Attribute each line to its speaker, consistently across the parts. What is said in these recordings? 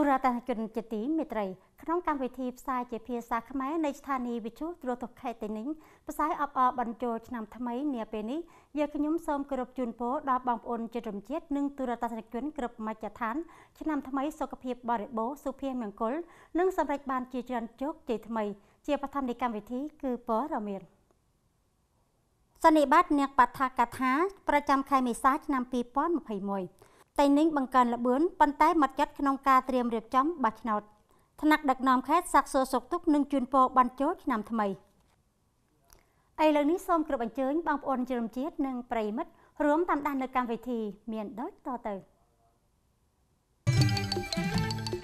Speaker 1: ទូរទស្សនិកជនជាទីមេត្រី ក្នុងកម្មវិធីផ្សាយជាភាសាខ្មែរនៃស្ថានីយ៍វិទ្យុទ្រទខេត្តទីនេះផ្សាយអបអរបញ្ចូលឆ្នាំថ្មីនាពេលនេះយើងខ្ញុំសូមគោរពជូនពរដល់បងប្អូនជនរួមជាតិនិងទូរទស្សនិកជនគ្រប់មជ្ឈដ្ឋានឆ្នាំថ្មីសុខភាពបរិបូរសុភមង្គល និងសម្រេចបានជាច្រើនជោគជ័យថ្មី ជាបឋមនៃកម្មវិធីគឺពរមានសន្និបាតអ្នកបដ្ឋកថាប្រចាំខែមេសាឆ្នាំ2021តេងនីងបង្កើនល្បឿនប៉ុន្តែមកចាត់ក្នុងការត្រៀមរៀបចំបោះឆ្នោត ថ្នាក់ដឹកនាំខេត្តសាក់សួរសុកទុកនិងជួនពរបានចូលឆ្នាំថ្មីឥឡូវនេះសូមគ្រប់អញ្ជើញបងប្អូនជនជាតិនិងប្រិមិត្តរួមតាមដាននៅកម្មវិធីមានដូចតទៅ thank you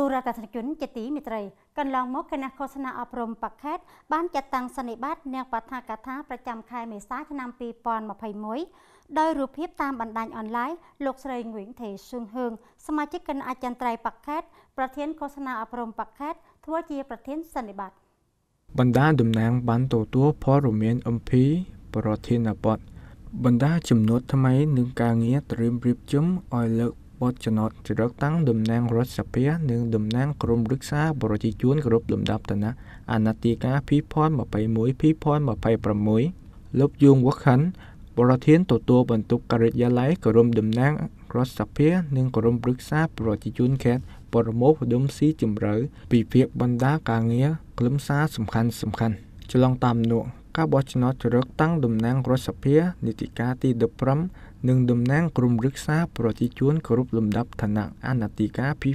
Speaker 1: ទូរដ្ឋធិជនជាទីមេត្រីកន្លងមកគណៈឃោសនាអប់រំប៉ាខេត បានចាត់តាំងសន្និបាតនាងបដ្ឋកថាប្រចាំខែមេសាឆ្នាំ2021ដោយរូបភាពតាមបណ្ដាញអនឡាញលោកស្រីងួយថេស៊ុនហឿងសមាជិកគណៈអចិន្ត្រៃយ៍ប៉ាខេតប្រធានឃោសនាអប់រំប៉ាខេតធ្វើជាប្រធានសន្និបាត
Speaker 2: បណ្ដាតំណាង បានទទួលព័ត៌មានអំពីប្រធានបទបណ្ដាចំនួនថ្មីនឹងការងារត្រៀមរៀបចំឲ្យលើកបទចំណត់ជ្រកតាំងតំណាងរដ្ឋសភានិងតំណាងក្រមរក្សាប្រជាជនគ្រប់លំដាប់ឋានៈអាណត្តិការ2021 2026លោកយងវ៉ាខាន់ប្រធានទទួលបន្ទុកការិយាល័យក្រមតំណាងរដ្ឋសភានិងក្រមព្រឹក្សាប្រជាជនខេត្តបរមោភដុំស៊ីជំរៅពីភាគបណ្ដាការងារខ្លឹមសារសំខាន់សំខាន់ឆ្លងតាមនោះការបោះឆ្នោតជ្រើសតាំងតំណាងរដ្ឋសភានីតិកាលទី15និងតំណាងក្រុមរក្សាប្រជាជនគ្រប់លំដាប់ឋានៈអនាធិការ2021-2026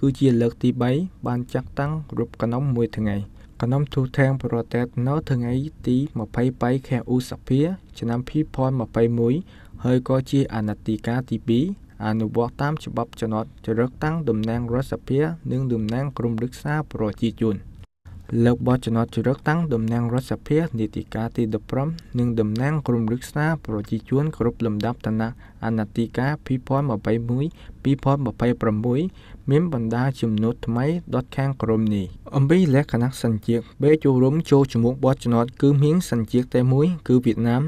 Speaker 2: គឺជាលើកទី3បានចាក់តាំងរូបកណំមួយថ្ងៃកណំទូទាំងប្រទេសនៅថ្ងៃទី23ខែឧសភាឆ្នាំ2021ហើយក៏ជាអនាធិការទី2អនុវត្តតាមច្បាប់ចំណត់ជ្រើសតាំងតំណាងរដ្ឋសភា និងតំណាងក្រុមរក្សាប្រជាជន។លើកបោះចំណត់ជ្រឹកតាំងតំណាងរដ្ឋសភានីតិកាទី15និងតំណាងក្រុមរឹក្សា ប្រជាជនគ្រប់លំដាប់ឋានៈអាណត្តិកា2021 2026មានបណ្ដាចំណុចថ្មីដុតខាងក្រុមនេះអំពីលក្ខណៈសញ្ជាតិបេចូលរួមចូលជំនួបបោះចំណត់គឺមានសញ្ជាតិតែមួយគឺវៀតណាម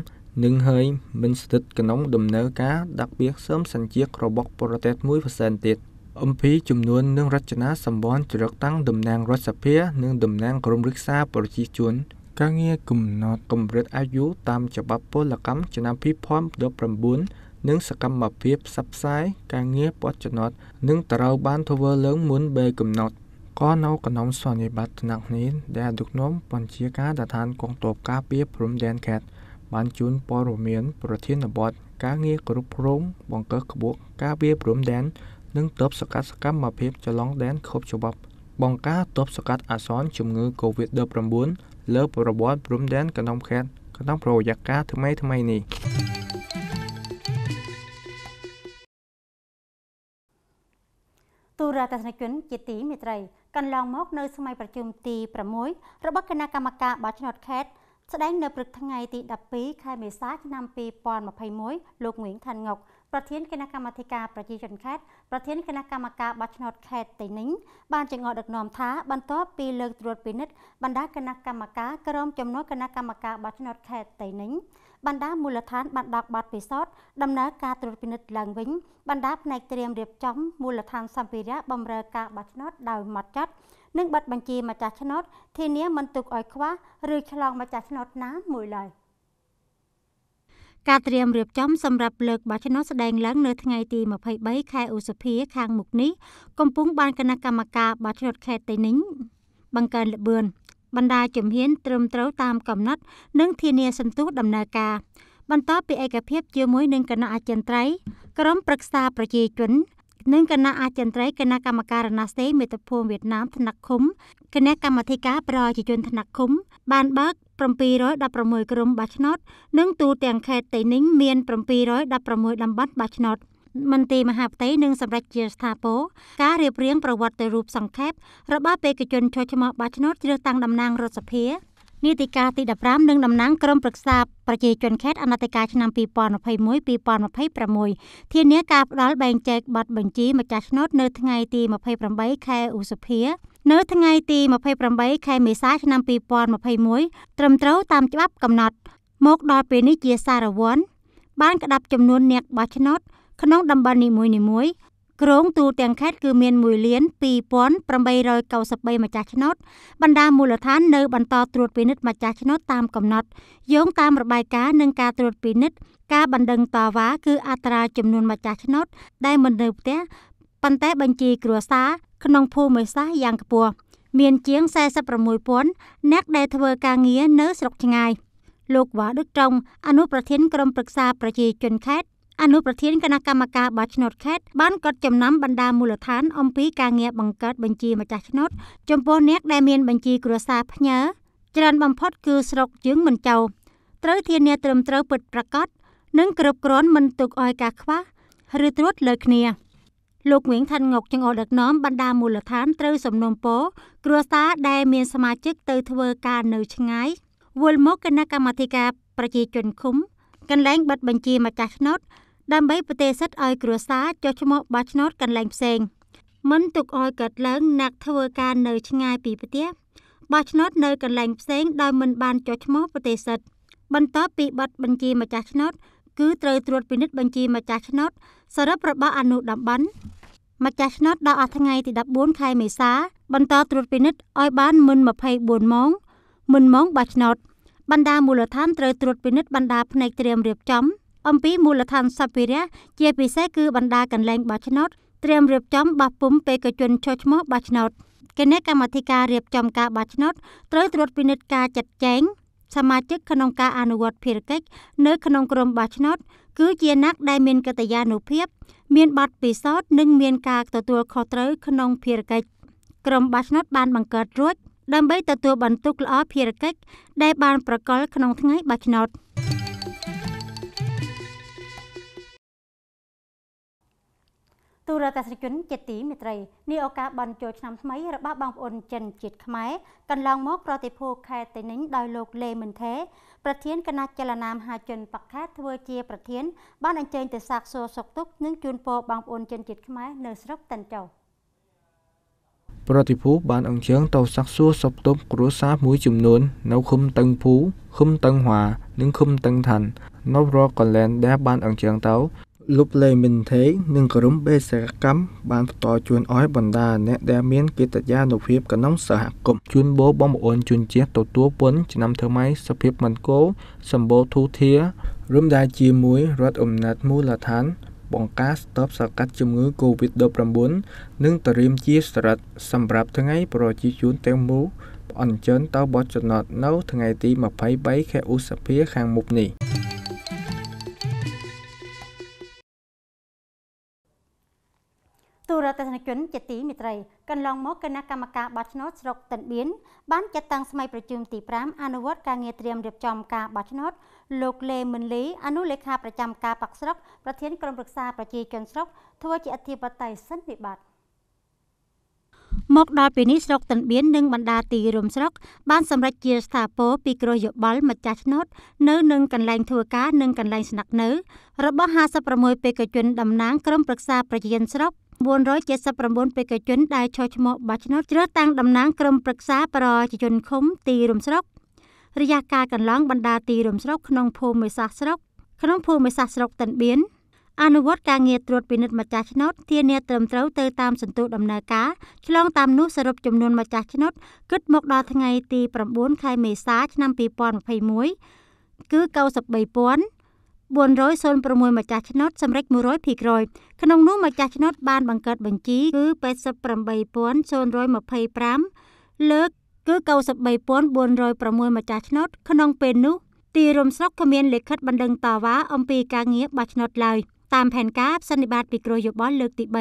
Speaker 2: នឹងហើយមិនស្ថិតក្នុងដំណើរការដាក់ពាក្យសើមសញ្ជាតិរបស់ ប្រទេសមួយផ្សេងទៀត។អំពីចំនួននិងរចនាសម្ព័ន្ធជ្រកតាំងតំណាងរដ្ឋសភានិងតំណាងក្រមរក្សាប្រជាជន ការងារកំណត់កម្រិតអាយុតាមច្បាប់ពលកម្មឆ្នាំ2019និងសកម្មភាពផ្សព្វផ្សាយការងារបោះចំណត់នឹងត្រូវ បានធ្វើឡើងមុនពេលកំណត់ក៏នៅក្នុងសន្និបាតថ្នាក់នេះដែលដឹកនាំបញ្ជាការដឋានកងទ័ពការពារព្រំដែនខេត្តបានជូនព័ត៌មានប្រធានបទការងារគ្រប់គ្រងបង្កើក្បួកការពារព្រំដែននិងទប់ស្កាត់សកម្មភាពចលងដែនខូបច្បាប់បង្ការទប់ស្កាត់អាសន្នជំងឺ Covid-19 លើប្រព័ន្ធព្រំដែនក្នុងខេត្តក្នុងប្រយោគការថ្មីថ្មីនេះ
Speaker 1: ទូរទស្សនិកជនជាទីមេត្រីកន្លងមក នៅសម័យប្រជុំទី6របស់គណៈកម្មការបោះឆ្នោតខេត្តស្ដែង នៅព្រឹកថ្ងៃទី12ខែមេសាឆ្នាំ2021លោកងឿងខាន់ងុកប្រធានគណៈកម្មាធិការប្រជាជនខេត្តប្រធានគណៈកម្មការបោះឆ្នោត ខេត្តតេនីងបានចងល់ដឹកនាំថាបន្ទាប់ពីលើកត្រួតពិនិត្យបណ្ដាគណៈកម្មការក្រុមចំណុះគណៈកម្មការបោះឆ្នោតខេត្តតេនីងបណ្ដាមូលដ្ឋានបានដកបាត់ពិសោធន៍ដំណើរការត្រួតពិនិត្យឡើងវិញបណ្ដាផ្នែកត្រៀមរៀបចំមូលដ្ឋានសម្ភារៈបម្រើការបោះឆ្នោតដោយម៉ត់ចត់និងប័ណ្ណបញ្ជីម្ចាស់ឆ្នោតធានាមិនទុកឲ្យខ្វះឬឆ្លងម្ចាស់ឆ្នោតណាមួយឡើយ។ការត្រៀមរៀបចំសម្រាប់លើកបោះឆ្នោតស្ដែងឡើងនៅថ្ងៃទី23ខែឧសភាខាងមុខនេះកំពុងបានគណៈកម្មការបោះឆ្នោតខេត្តតេនីងបង្កើនល្បឿនបណ្ដាជំហានត្រឹមត្រូវតាមកំណត់ និងធានាសន្ទុះដំណើរការបន្តពីឯកភាពជាមួយនឹងគណៈអចិន្ត្រៃយ៍ក្រុមប្រឹក្សាប្រជាជននិងគណៈអចិន្ត្រៃយ៍គណៈកម្មការរណស្ទេមាតុភូមិវៀតណាមថ្នាក់ឃុំគណៈកម្មាធិការប្រជាជនថ្នាក់ឃុំ បានបើក716ក្រុមបោះឆ្នោតនិងទូទាំងខេត្តតៃ ninh មាន716តំបន់បោះឆ្នោតមន្ត្រីមហាផ្ទៃនិងសម្ដេចជាស្ថាពរការរៀបរៀងប្រវត្តិរូបសង្ខេបរបស់បេក្ខជនចុះឈ្មោះបោះឆ្នោតជ្រើសតាំងតំណាងរដ្ឋសភានីតិកាលទី15និងតំណាងក្រុមប្រឹក្សាប្រជាជនខេត្តអនាធិការឆ្នាំ2021-2026ធានាការផ្ដល់បែងចែកប័ណ្ណបញ្ជីម្ចាស់ឆ្នោតនៅថ្ងៃទី28ខែឧសភានៅថ្ងៃទី28ខែមេសាឆ្នាំ2021ត្រឹមត្រូវតាមច្បាប់កំណត់ មកដល់ពេលនេះជាសារវ័នបានក្តាប់ចំនួនអ្នកបោះឆ្នោតក្នុងតំបន់នីមួយៗក្រុងទូទាំងខេត្តគឺមាន1លាន2893ម្ចាស់ឆ្នោតបណ្ដាមូលដ្ឋាននៅបន្តត្រួតពិនិត្យម្ចាស់ឆ្នោតតាមកំណត់យោងតាមរបាយការណ៍និងការត្រួតពិនិត្យការបណ្ដឹងតវ៉ាគឺអត្រាចំនួនម្ចាស់ឆ្នោតដែលមិននៅផ្ទះប៉ុន្តែបញ្ជីគ្រួសារក្នុងភូមិសាស្ត្រយ៉ាងខ្ពស់មានជាង46,000អ្នកដែលធ្វើការងារនៅស្រុកឆ្ងាយលោកវ៉ាដឹកត្រង់អនុប្រធានក្រុមប្រឹក្សាប្រជាជនខេត្តអនុប្រធានគណៈកម្មការបោះឆ្នោតខេត្តបានកត់ចំណាំបណ្ដាមូលដ្ឋានអំពីការងារបង្កើតបញ្ជីម្ចាស់ឆ្នោត ចំពោះអ្នកដែលមានបញ្ជីគ្រួសារផ្ញើច្រើនបំផុតគឺស្រុកជើងមិនចោត្រូវធានាត្រឹមត្រូវពិតប្រាកដនិងគ្រប់គ្រាន់មិនទុកឲ្យការខ្វះឬត្រួតលើគ្នា លោកវៀងឋានងុកចង្អុលដឹកនាំបណ្ដាមូលដ្ឋានត្រូវសំណុំពរគ្រួសារដែលមានសមាជិកទៅធ្វើការនៅឆ្ងាយវល់មកគណៈកម្មាធិការប្រជាជនឃុំ កន្លែងបិទបញ្ជីម្ចាស់ឆ្នោតដើម្បីប្រទេសសិទ្ធឲ្យគ្រួសារចុះឈ្មោះបោះឆ្នោតកន្លែងផ្សេង មិនទុកឲ្យកើតឡើងអ្នកធ្វើការនៅ ឆ្ងាយពីប្រទេសបោះឆ្នោតនៅកន្លែងផ្សេងដោយមិនបានចុះឈ្មោះប្រទេសសិទ្ធបន្ទាប់ពីប័ណ្ណបញ្ជីម្ចាស់ឆ្នោតគឺត្រូវត្រួតពិនិត្យបញ្ជីម្ចាស់ឆ្នោតសរុបរបស់អនុតំបន់ម្ចាស់ឆ្នោតដល់អថ្ងៃទី14ខែមេសា បន្តត្រួតពិនិត្យឲ្យបានមុន24ម៉ោងមុនម៉ោងបោះឆ្នោតបណ្ដាមូលដ្ឋានត្រូវត្រួតពិនិត្យបណ្ដាផ្នែកត្រៀមរៀបចំអំពីមូលដ្ឋានសម្ភារៈជាពិសេសគឺបណ្ដាកន្លែងបោះឆ្នោតត្រៀមរៀបចំបោះពុំបេក្ខជនចុះឈ្មោះបោះឆ្នោតគណៈកម្មាធិការរៀបចំការបោះឆ្នោតត្រូវត្រួតពិនិត្យការចាត់ចែងសមាជិកក្នុងការអនុវត្តភារកិច្ចនៅក្នុងក្រុមបោះឆ្នោតគឺជាអ្នកដែលមានកតញ្ញូនុភាព មានបទពិសោធន៍និងមានការទទួលខុសត្រូវក្នុងភារកិច្ចក្រុមបោះឆ្នោតបានបង្កើតរួច ដើម្បីទទួលបន្ទុកល្អភារកិច្ចដែលបានប្រកល់ក្នុងថ្ងៃបោះឆ្នោត។ទូរទស្សនិកជនជាទីមេត្រីនេះឱកាសបន់ជោឆ្នាំថ្មីរបស់បងប្អូនចិនជាតិខ្មែរកន្លងមក ប្រតិភូខេត្តតេនិញដោយលោកលេមិនថេប្រធានគណៈចលនាមហាជនបកខេត្តធ្វើជា ប្រធាន បានអញ្ជើញទៅសាកសួរសុខទុក្ខនិងជូនពរបងប្អូនចិនជាតិខ្មែរនៅស្រុកតិនចោ
Speaker 2: ប្រតិភូបានអញ្ជើញទៅសាកសួរសុខទុក្ខគ្រួសារមួយចំនួននៅឃុំតឹងភូឃុំតឹងហွာនិងឃុំតឹងឋាននៅរកកន្លែងដែលបានអញ្ជើញទៅលុបលែងមេនថេងនិងក្រុមបេសកកម្មបានបន្តជូនឲ្យបណ្ដាអ្នកដែលមានកិត្តិយសនុភាពក្នុងសហគមន៍ជូនបោបងប្អូនជូនជាតិទទួលពន្ធឆ្នាំថ្មីសភាពមង្គលសម្បូរធូធារួមដែរជាមួយរដ្ឋអំណាចមូលដ្ឋានបង្ការស្ទប់សកាត់ជំងឺ Covid-19 និងតរៀមជាស្រិតសម្រាប់ថ្ងៃប្រជាជនទាំងមូលអញ្ជើញទៅបោះចំណត់នៅថ្ងៃទី23ខែឧសភាខាងមុខនេះ
Speaker 1: ទូរទស្សនិកជនជាទីមេត្រីកន្លងមកគណៈកម្មការបោះឆ្នោតស្រុកតិនបៀនបានចាត់តាំងស្ម័យប្រជុំទី5អនុវត្តការងារត្រៀមរៀបចំការបោះឆ្នោតលោកលេមិនលីអនុលេខាប្រចាំការបាក់ស្រុកប្រធានក្រុមប្រឹក្សាប្រជាជនស្រុក ធ្វើជាអធិបតីសិនវិបត្តិមកដល់ពេលនេះស្រុកតិនបៀននិងបណ្ដាទីរួមស្រុកបានសម្រេចជាស្ថាពរពីក្រយយោបល់ម្ចាស់ឆ្នោតនៅនឹងកន្លែងធ្វើការនិងកន្លែងស្នាក់នៅ របស់56បេក្ខជនតំណាងក្រុមប្រឹក្សាប្រជាជនស្រុក479បេក្ខជនដែលចុះឈ្មោះបោះឆ្នោតជ្រើសតាំងតំណាងក្រុមប្រឹក្សាប្រជាជនឃុំទីរួមស្រុករយៈការកន្លងបណ្ដាទីរួមស្រុក ក្នុងភូមិសាស្ត្រស្រុកក្នុងភូមិសាស្ត្រស្រុកតិនបៀនអនុវត្តការងារត្រួតពិនិត្យម្ចាស់ឆ្នោតធានាត្រឹមត្រូវទៅតាមសន្ទុះដំណើរការឆ្លង តាមនោះសរុបចំនួនម្ចាស់ឆ្នោតគិតមកដល់ថ្ងៃទី9ខែមេសាឆ្នាំ2021គឺ93,000 406ម្ចាស់ឆ្នោតសម្រេច100%ក្នុងនោះម្ចាស់ឆ្នោតបានបង្កើតបញ្ជីគឺ88025លើកគឺ93406ម្ចាស់ឆ្នោតក្នុងពេលនោះទីរួមស្រុកគ្មានលិខិតបណ្ដឹងតាវ៉ាអំពីការងារបោះឆ្នោតឡើយតាមផែនការសន្និបាតពិគ្រោះយោបល់លើកទី3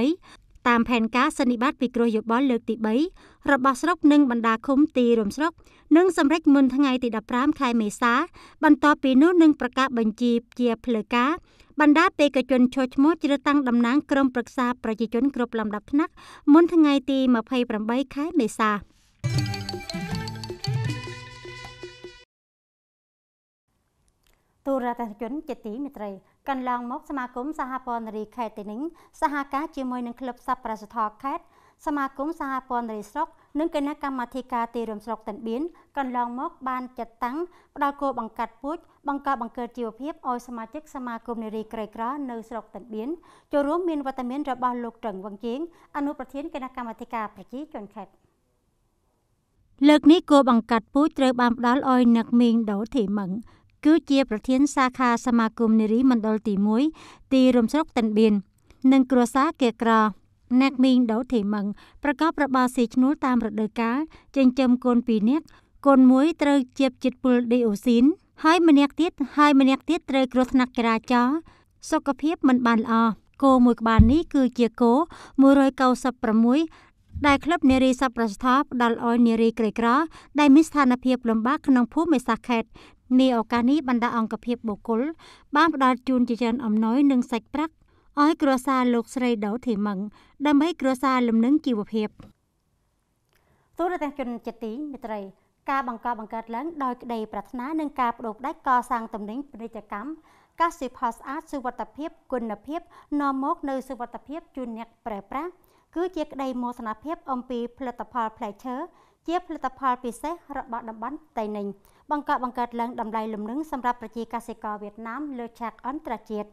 Speaker 1: តាមផែនការសន្និបាតពិគ្រោះយោបល់លើកទី3របស់ស្រុកនិងបណ្ដាឃុំ ទីរួមស្រុកនឹងសម្រេចមុនថ្ងៃទី15ខែ មេសា បន្ទាប់ពីនោះនឹងប្រកាសបញ្ជីជាផ្លូវការបណ្ដាបេក្ខជនឈរឈ្មោះជ្រើសតាំងតំណាងក្រុមប្រឹក្សា ប្រជាជនគ្រប់លំដាប់ថ្នាក់ មុនថ្ងៃទី28ខែមេសាទូរទស្សនិកជនជាទីមេត្រីកន្លងមកសមាគមសហព័ន្ធនារីខេត្តទីនេះសហការជាមួយនឹងក្លឹបសប្បុរសធម៌ខេត្តសមាគមសហព័ន្ធនារីស្រុកនិងគណៈកម្មាធិការទីរួមស្រុកតិនបៀនកន្លងមកបានចាត់តាំងផ្ដល់គោលបង្កាត់ពូជបង្ការបង្កើតជីវភាពឲ្យសមាជិកសមាគមនារីក្រីក្រនៅស្រុកតិនបៀនចូលរួមមានវត្តមានរបស់លោកត្រឹងវងជាងអនុប្រធានគណៈកម្មាធិការប្រជាជនខេត្តលើកនេះគោលបង្កាត់ពូជត្រូវបានផ្ដល់ឲ្យអ្នកមីងដូធីមឹងគឺជាប្រធាន សាខាសមាគមនារីមណ្ឌលទី1ទីរំស្រុកតិនបៀននិងគ្រួសារគេក្រអ្នកមីងដូធីមឹងប្រកបរបរស៊ីឈ្នួលតាមរដូវកាលចិញ្ចឹមកូន2នាក់កូនមួយត្រូវជាបជាតិពុលឌីអូស៊ីនហើយម្នាក់ទៀតហើយម្នាក់ទៀតត្រូវគ្រោះថ្នាក់ចរាចរណ៍សុខភាពមិនបានល្អគោមួយក្បាលនេះគឺជាគោ196ដែលក្លឹបនារីសប្ប្រសថាផ្ដល់ឲ្យនារីក្រីក្រដែលមានស្ថានភាពលំបាកក្នុងភូមិសាសខេតនាឱកាសនេះបណ្ដាអង្គភាពបុគ្គលបានផ្ដល់ជូនជាច្រើនអំណោយនិងសាច់ប្រាក់ឲ្យគ្រួសារលោកស្រីដៅធីម៉ឹងដើម្បីគ្រួសារលំនឹងជីវភាពទូរទស្សន៍ជនជាទីមេត្រី ការបង្កបង្កើតឡើងដោយក្តីប្រាថ្នានិងការបដូរផ្ដាច់កសាងទំនិញពាណិជ្ជកម្មកសិផលស្អាតសុវត្ថិភាព គុណភាពនាំមក នៅសុវត្ថិភាពជូនអ្នកប្រើប្រាស់គឺជាក្តីមោទនភាព អំពីផលិតផលផ្លែឈើជាផលិតផលពិសេសរបស់តំបន់តៃនិញបង្កបង្កើតឡើងតម្លៃលំនឹងសម្រាប់ប្រជាកសិករវៀតណាមលើឆាកអន្តរជាតិ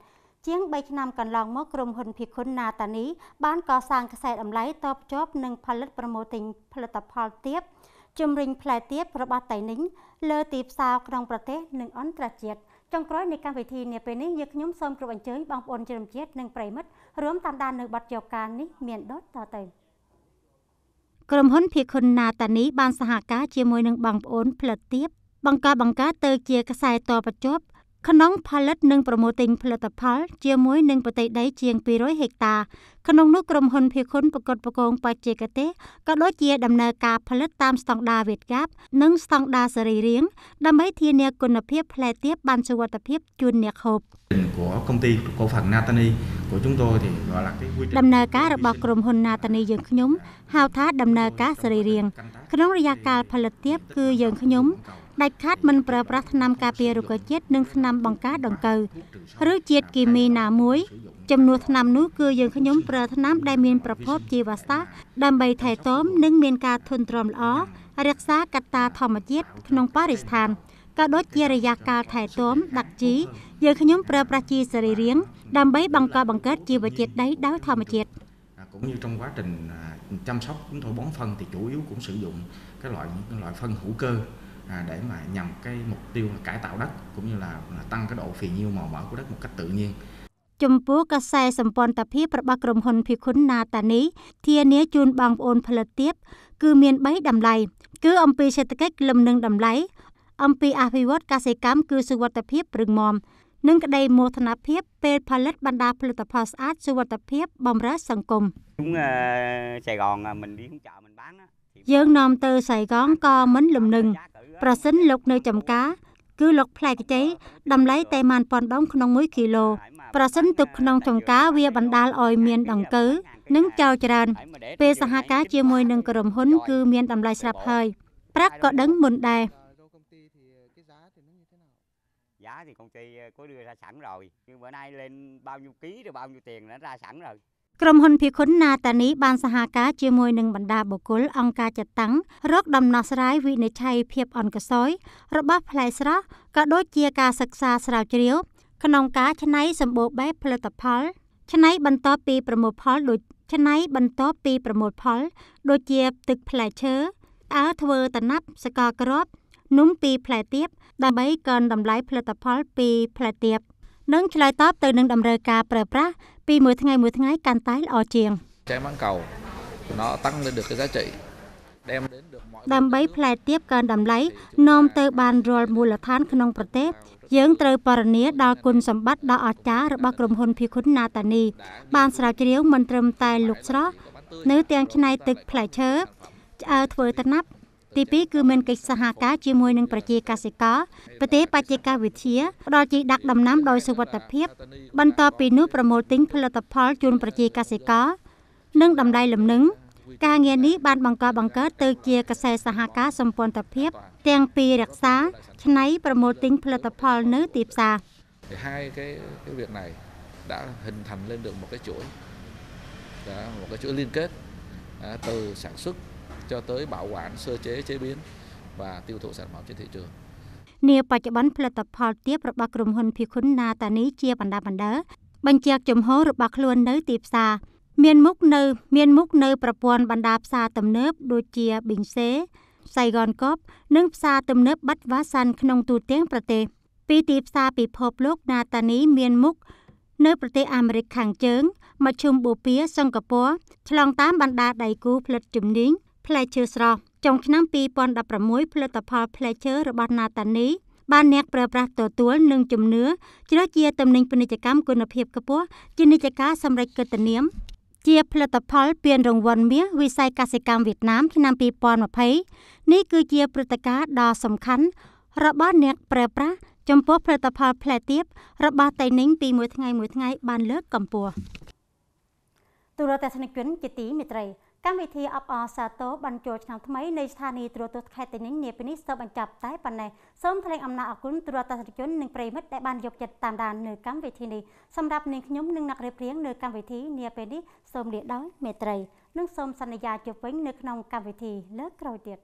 Speaker 1: ជាង3ឆ្នាំកន្លងមកក្រុមហ៊ុនភិគុណណាតានី បានកសាងខ្សែតម្លៃតបជាប់នឹងផលិតប្រមូលទិញផលិតផលទៀបជំរុញផ្លែទៀបរបស់តៃនិញលើទីផ្សារក្នុងប្រទេស និងអន្តរជាតិចុងក្រោយនៃកម្មវិធីនាពេលនេះយើងខ្ញុំសូមគ្រប់អញ្ជើញបងប្អូនជនជាតិនិងប្រិមិត្តរួមតាមដាននៅបទយកការនេះមានដូចតទៅក្រុមហ៊ុនភីខុនណាតានី បានសហការជាមួយនឹងបងប្អូនផលិតទៀបបង្កបង្កើតទៅជាខ្សែតបច្ចប់ក្នុងផលិតនិងប្រមូលទិញផលិតផល ជាមួយនឹងប្រទេសដីជាង200ហិកតា ក្នុងនោះក្រុមហ៊ុនភៀគុនប្រកបប្រកងបច្ចេកទេសក៏ដូចជាដំណើរការ ផលិតតាមស្តង់ដារវេតកាប់និងស្តង់ដារសរីរាង្គដើម្បីធានាគុណភាពផ្លែទៀបបានសុវត្ថិភាព ជូនអ្នកហូប
Speaker 2: của công ty cổ phần Natani của chúng tôi thì gọi là cái quy trình ដំ
Speaker 1: ណើរការរបស់ក្រុមហ៊ុន Natani យើងខ្ញុំហៅថាដំណើរការសរីរាង្គក្នុងរយៈកាលផលិតទៀបគឺយើងខ្ញុំដាច់ខាតមិនប្រើប្រាស់ថ្នាំការពាររុក្ខជាតិនិងថ្នាំបង្ការដង្កូវឬជាតិគីមីណាមួយចំនួនថ្នាំនោះគឺយើងខ្ញុំប្រើថ្នាំដែលមានប្រភពជីវសាស្ត្រដើម្បីថែទាំនិងមានការធន់ទ្រាំល្អរក្សាកត្តាធម្មជាតិក្នុងបរិស្ថានក៏ដូចជារយៈកាលថែទាំដាក់ជីយើងខ្ញុំប្រើប្រាស់ជីសរីរាង្គដើម្បីបង្កបង្កើតជីវជាតិដីដោយធម្មជាតិ
Speaker 2: cũng như trong quá trình chăm sóc chúng tôi bón phân thì chủ yếu cũng sử dụng cái loại loại phân hữu cơ à, để mà nhằm cái mục tiêu là cải tạo đất cũng như là, là tăng cái độ phì nhiêu màu mỡ của đất một cách
Speaker 1: tự nhiên ចំពោះកសែសម្ព័ន្ធភាពរបស់ក្រុមហ៊ុនភិគុណណាតានីធានាជូនបងប្អូនផលិតទៀតគឺមាន3តម្លៃគឺអំពីសេដ្ឋកិច្ចលំនឹងតម្លៃអំពីអភិវឌ្ឍកសិកម្មគឺសុវត្ថិភាពរឹងមាំនិងក្តីមោទនភាពពេលផលិតបណ្ដាផលិតផលស្អាតសុវត្ថិភាពបំរើសង្គម។ Đúng Sài Gòn mình đi không chợ mình bán á យើងនាំទៅសៃកងក៏មិន លំនឹងប្រសិនលោក នៅចំការ គឺលោកផ្លែកជ័យតម្លៃតែ1000ដងក្នុង1គីឡូប្រសិនទុកក្នុងចំការវាបណ្ដាលឲ្យមានដង្កើនិងចោលច្រើន ពេលសហការជាមួយនឹងក្រុមហ៊ុន គឺមាន តម្លៃស្រាប់ហើយ ប្រាក់ក៏ដឹងមុនដែរ giá thì công ty có đưa ra sẵn rồi nhưng bữa nay lên bao nhiêu ký rồi bao nhiêu tiền nó ra sẵn rồi ក្រុមហ៊ុនភីខុនណាតានីបានសហការជាមួយនឹងបណ្ដាបុគ្គលអង្គការចាត់តាំងរកដំណោះស្រាយវិនិច្ឆ័យភាពអនកសោយរបស់ផ្លែស្រស់ក៏ដូចជាការសិក្សាស្រាវជ្រាវក្នុងការច្នៃសម្បូរបែបផលិតផលច្នៃបន្ទាប់ពីប្រមូលផល ដូចច្នៃបន្ទាប់ពីប្រមូលផលដូចជាទឹកផ្លែឈើអើធ្វើតណាប់សកលក្របនំពី ផ្លែទៀបដើម្បីកើនតម្លៃផលិតផលពីផ្លែទៀបនិងឆ្លើយតបទៅនឹងតម្រូវការប្រើប្រាស់ពីមួយថ្ងៃមួយថ្ងៃកាន់តែល្អជាង
Speaker 2: ចែម៉ាំងកោ nó tăng lên được cái giá trị đem đến được mọi
Speaker 1: ដើម្បីផ្លែទៀបកើនតម្លៃនាំទៅបានរាល់មូលដ្ឋានក្នុងប្រទេសយើងត្រូវបរិនិដល់គុណសម្បត្តិដ៏អស្ចារ្យរបស់ក្រុមហ៊ុនភីគុណណាតានីបានស្រាវជ្រាវមិនត្រឹមតែលុកស្រស់នៅទាំងឆ្នៃទឹកផ្លែឈើឆ្អើធ្វើតណាប់ទី2គឺមានកិច្ចសហការជាមួយនឹងប្រជាកសិករប្រទេសបច្ចេកវិទ្យាផ្ដល់ជីដាក់ដំណាំដោយសុវត្ថិភាព បន្តពីនោះប្រមូលទិញផលិតផលជូនប្រជាកសិករនិងតម្លៃលំនឹងការងារនេះបានបង្កបង្កើតទៅជាកសែសហការសម្ព័ន្ធភាពទាំងពីររក្សាឆ្នៃប្រមូលទិញផលិតផលនៅទីផ្សា
Speaker 2: រ hai cái cái việc này đã hình thành lên được một cái chuỗi đó, một cái chuỗi liên kết à, từ sản xuất cho tới bảo quản sơ chế chế biến và tiêu thụ sản phẩm trên thị trường
Speaker 1: នាបច្ចុប្បន្នផលិតផលទៀបរបស់ក្រុមហ៊ុនភីខុនណាតានីជាបណ្ដាបណ្ដើបញ្ជាក់ចំហររបស់ខ្លួននៅទីផ្សារមានមុខនៅមានមុខនៅប្រព័ន្ធបណ្ដាផ្សារទំនើបដូចជាប៊ីងសេសៃហ្គនកបនិងផ្សារទំនើបបាត់វ៉ាសាន់ក្នុងទូទាំងប្រទេសពីទីផ្សារពិភពលោកណាតានីមានមុខនៅប្រទេសអាមេរិកខាងជើងមជ្ឈមបូព៌ាសិង្ហបុរីឆ្លងតាមបណ្ដាដៃគូផលិតជំនាញផ្លែឈើស្រស់ចុងឆ្នាំ2016ផលិតផលផ្លែឈើរបស់ Natani បានអ្នកប្រើប្រាស់ទទួលនិងជំនឿជ្រើសជាតំណែងពាណិជ្ជកម្មគុណភាពខ្ពស់ជានិច្ចការសម្រេចកិត្តិនាមជាផលិតផល ពានរង្វាន់មាសវិស័យកសិកម្មវៀតណាមឆ្នាំ2020នេះគឺជាព្រឹត្តិការណ៍ដ៏សំខាន់ របស់អ្នក ប្រើប្រាស់ចំពោះផលិតផលផ្លែទៀបរបស់តៃនីងពីមួយថ្ងៃមួយថ្ងៃ បាន លើកកម្ពស់ទូរទស្សនិកជនជាទីមេត្រីកម្មវិធីអបអរសាទរបានចូលឆ្នាំថ្មីនៃស្ថានីយទូរទស្សន៍ខេត្តតានីងនាពេលនេះសូមបញ្ចប់តែប៉ុណ្ណេះសូមថ្លែងអំណរអគុណទូរទស្សនិកជននិងប្រិយមិត្តដែលបានយកចិត្តតាមដាននៅកម្មវិធីនេះសម្រាប់នាងខ្ញុំនិងអ្នករៀបរៀងនៅកម្មវិធីនាពេលនេះសូមលាដោយមេត្រី និងសូមសន្យាជួបវិញនៅក្នុងកម្មវិធីលើកក្រោយទៀត